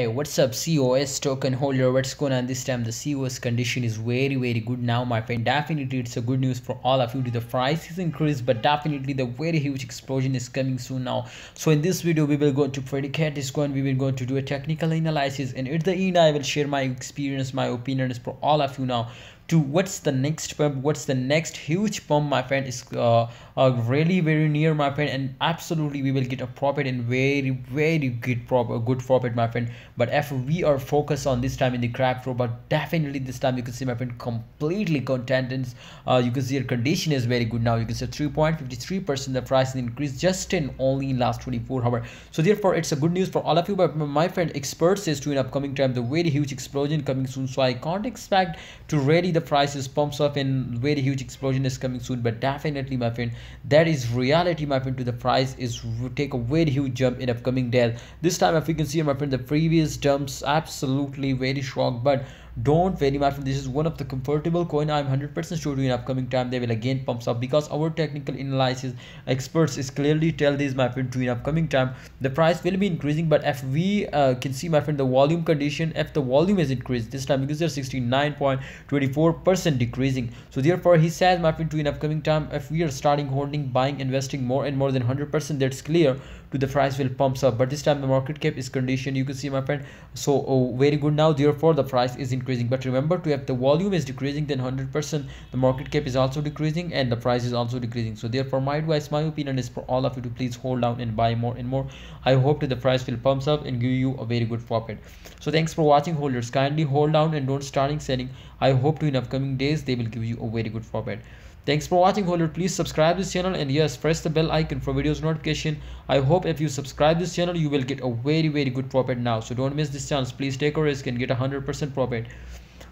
Hey, what's up COS token holder, what's going on this time? The COS condition is very, very good now, my friend. Definitely, it's a good news for all of you. The price is increased, but definitely the very huge explosion is coming soon now. So in this video, we will go to predicate this coin. We will go to do a technical analysis. And at the end, I will share my experience, my opinions for all of you now to what's the next pump what's the next huge pump my friend is uh, uh, really very near my friend and absolutely we will get a profit and very very good a good profit my friend but if we are focused on this time in the crack flow but definitely this time you can see my friend completely content uh, you can see your condition is very good now you can see 3.53 percent the price increase just in only last 24 hours so therefore it's a good news for all of you but my friend experts says to an upcoming time the very huge explosion coming soon so i can't expect to really the the prices pumps up and very huge explosion is coming soon but definitely my friend that is reality my friend to the price is take a very huge jump in upcoming day. this time if you can see my friend the previous jumps absolutely very strong but don't very much this is one of the comfortable coin i'm 100% sure in upcoming time they will again pumps up because our technical analysis experts is clearly tell this my friend in upcoming time the price will be increasing but if we uh, can see my friend the volume condition if the volume is increased this time because there's 69.24 percent decreasing so therefore he says my friend in upcoming time if we are starting holding buying investing more and more than 100 percent that's clear to the price will pumps up but this time the market cap is conditioned you can see my friend so oh, very good now therefore the price is increasing decreasing but remember to if the volume is decreasing then 100% the market cap is also decreasing and the price is also decreasing so therefore my advice my opinion is for all of you to please hold down and buy more and more i hope that the price will pumps up and give you a very good profit so thanks for watching holders kindly hold down and don't starting selling i hope to in upcoming days they will give you a very good profit Thanks for watching Hollywood. Please subscribe this channel and yes, press the bell icon for videos notification. I hope if you subscribe this channel, you will get a very very good profit now. So don't miss this chance. Please take a risk and get a 100% profit.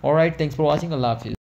Alright, thanks for watching. Allah Hafiz.